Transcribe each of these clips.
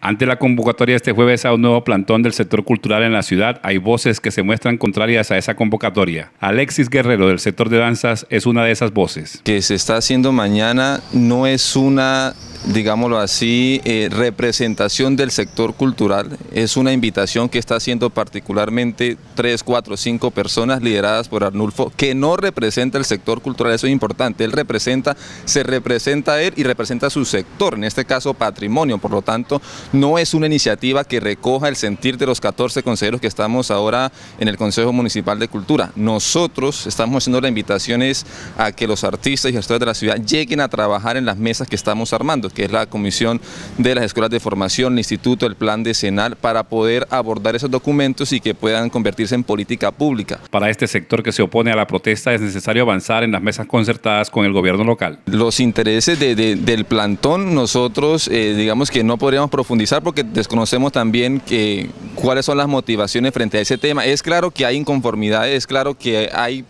Ante la convocatoria este jueves a un nuevo plantón del sector cultural en la ciudad, hay voces que se muestran contrarias a esa convocatoria. Alexis Guerrero del sector de danzas es una de esas voces. Que se está haciendo mañana no es una digámoslo así, eh, representación del sector cultural. Es una invitación que está haciendo particularmente tres, cuatro, cinco personas lideradas por Arnulfo, que no representa el sector cultural, eso es importante. Él representa, se representa a él y representa a su sector, en este caso patrimonio. Por lo tanto, no es una iniciativa que recoja el sentir de los 14 consejeros que estamos ahora en el Consejo Municipal de Cultura. Nosotros estamos haciendo las invitaciones a que los artistas y gestores de la ciudad lleguen a trabajar en las mesas que estamos armando que es la Comisión de las Escuelas de Formación, el Instituto, el Plan Decenal, para poder abordar esos documentos y que puedan convertirse en política pública. Para este sector que se opone a la protesta es necesario avanzar en las mesas concertadas con el gobierno local. Los intereses del plantón nosotros eh, digamos que no podríamos profundizar porque desconocemos también que, cuáles son las motivaciones frente a ese tema. Es claro que hay inconformidades, es claro que hay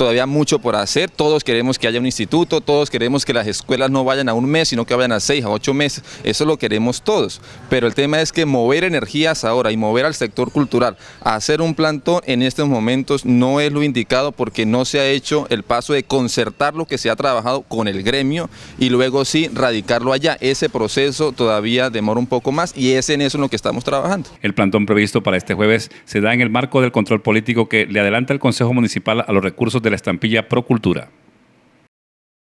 todavía mucho por hacer, todos queremos que haya un instituto, todos queremos que las escuelas no vayan a un mes, sino que vayan a seis, a ocho meses, eso lo queremos todos, pero el tema es que mover energías ahora y mover al sector cultural, hacer un plantón en estos momentos no es lo indicado porque no se ha hecho el paso de concertar lo que se ha trabajado con el gremio y luego sí radicarlo allá, ese proceso todavía demora un poco más y es en eso en lo que estamos trabajando. El plantón previsto para este jueves se da en el marco del control político que le adelanta el Consejo Municipal a los recursos de la estampilla Pro Cultura.